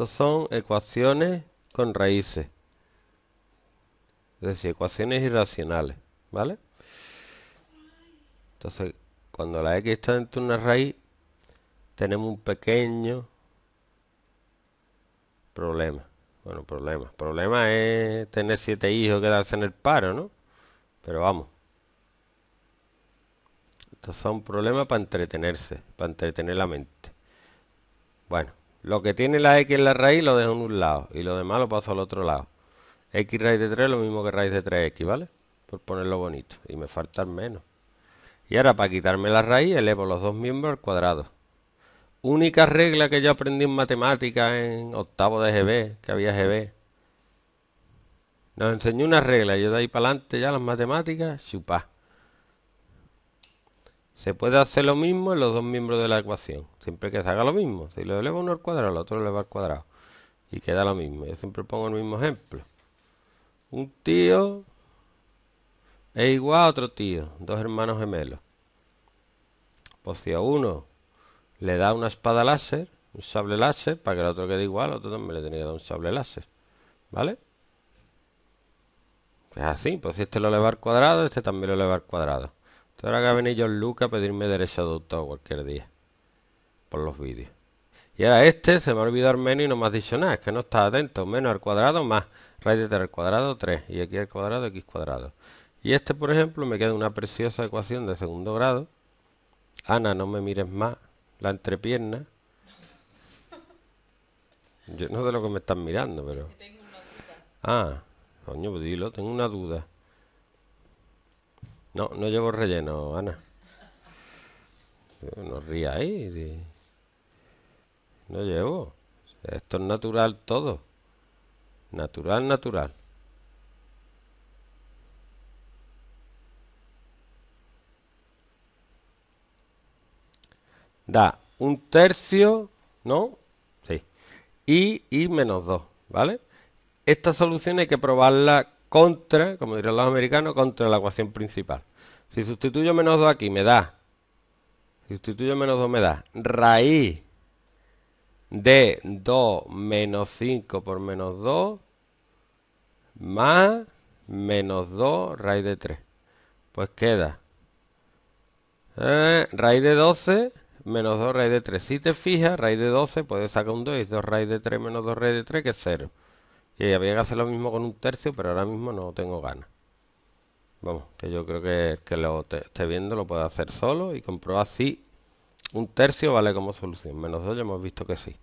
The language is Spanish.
Estos son ecuaciones con raíces. Es decir, ecuaciones irracionales, ¿vale? Entonces, cuando la x está dentro de una raíz, tenemos un pequeño problema. Bueno, problema. Problema es tener siete hijos, quedarse en el paro, ¿no? Pero vamos. Estos son problemas para entretenerse, para entretener la mente. Bueno, lo que tiene la x en la raíz lo dejo en un lado y lo demás lo paso al otro lado. x raíz de 3 es lo mismo que raíz de 3x, ¿vale? Por ponerlo bonito. Y me faltan menos. Y ahora para quitarme la raíz elevo los dos miembros al cuadrado. Única regla que yo aprendí en matemáticas en octavo de GB, que había GB. Nos enseñó una regla, yo de ahí para adelante ya las matemáticas, chupá. Se puede hacer lo mismo en los dos miembros de la ecuación. Siempre que se haga lo mismo. Si lo eleva uno al cuadrado, el otro lo eleva al cuadrado. Y queda lo mismo. Yo siempre pongo el mismo ejemplo. Un tío es igual a otro tío. Dos hermanos gemelos. Pues si a uno le da una espada láser, un sable láser, para que el otro quede igual, otro también le tenía que dar un sable láser. ¿Vale? Es así. Pues si este lo eleva al cuadrado, este también lo eleva al cuadrado. Ahora que va a John Luca a pedirme derecho adoptado cualquier día. Por los vídeos. Y ahora este se me ha olvidado menos y no me has dicho nada. Es que no está atento. Menos al cuadrado más. Raíz de 3 al cuadrado 3. Y aquí al cuadrado x cuadrado. Y este, por ejemplo, me queda una preciosa ecuación de segundo grado. Ana, no me mires más. La entrepierna. Yo no sé lo que me están mirando, pero... Tengo una duda. Ah, coño, pues dilo, tengo una duda. No, no llevo relleno, Ana. No ría ahí. No llevo. Esto es natural todo. Natural, natural. Da un tercio, ¿no? Sí. Y, y menos dos, ¿vale? Esta solución hay que probarla contra, como dirían los americanos, contra la ecuación principal. Si sustituyo menos 2 aquí, me da. Si sustituyo menos 2, me da raíz de 2 menos 5 por menos 2 más menos 2 raíz de 3. Pues queda eh, raíz de 12 menos 2 raíz de 3. Si te fijas, raíz de 12 puedes sacar un 2 y 2 raíz de 3 menos 2 raíz de 3 que es 0. Y había que hacer lo mismo con un tercio, pero ahora mismo no tengo ganas. Vamos, que yo creo que que lo esté viendo lo puede hacer solo y comprobar si un tercio vale como solución. Menos dos ya hemos visto que sí.